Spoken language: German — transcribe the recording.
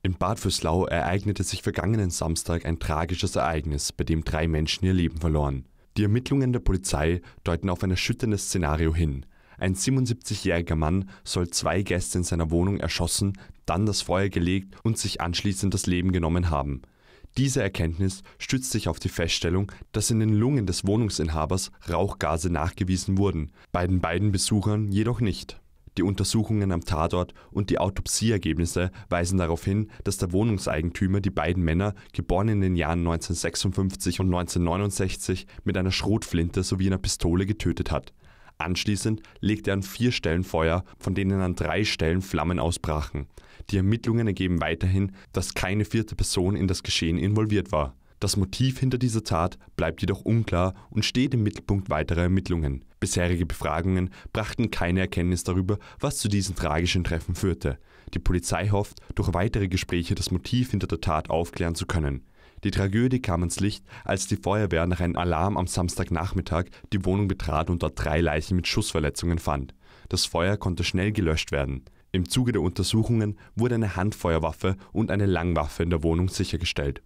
In Bad Vöslau ereignete sich vergangenen Samstag ein tragisches Ereignis, bei dem drei Menschen ihr Leben verloren. Die Ermittlungen der Polizei deuten auf ein erschütterndes Szenario hin. Ein 77-jähriger Mann soll zwei Gäste in seiner Wohnung erschossen, dann das Feuer gelegt und sich anschließend das Leben genommen haben. Diese Erkenntnis stützt sich auf die Feststellung, dass in den Lungen des Wohnungsinhabers Rauchgase nachgewiesen wurden, bei den beiden Besuchern jedoch nicht. Die Untersuchungen am Tatort und die Autopsieergebnisse weisen darauf hin, dass der Wohnungseigentümer die beiden Männer, geboren in den Jahren 1956 und 1969, mit einer Schrotflinte sowie einer Pistole getötet hat. Anschließend legte er an vier Stellen Feuer, von denen an drei Stellen Flammen ausbrachen. Die Ermittlungen ergeben weiterhin, dass keine vierte Person in das Geschehen involviert war. Das Motiv hinter dieser Tat bleibt jedoch unklar und steht im Mittelpunkt weiterer Ermittlungen. Bisherige Befragungen brachten keine Erkenntnis darüber, was zu diesen tragischen Treffen führte. Die Polizei hofft, durch weitere Gespräche das Motiv hinter der Tat aufklären zu können. Die Tragödie kam ans Licht, als die Feuerwehr nach einem Alarm am Samstagnachmittag die Wohnung betrat und dort drei Leichen mit Schussverletzungen fand. Das Feuer konnte schnell gelöscht werden. Im Zuge der Untersuchungen wurde eine Handfeuerwaffe und eine Langwaffe in der Wohnung sichergestellt.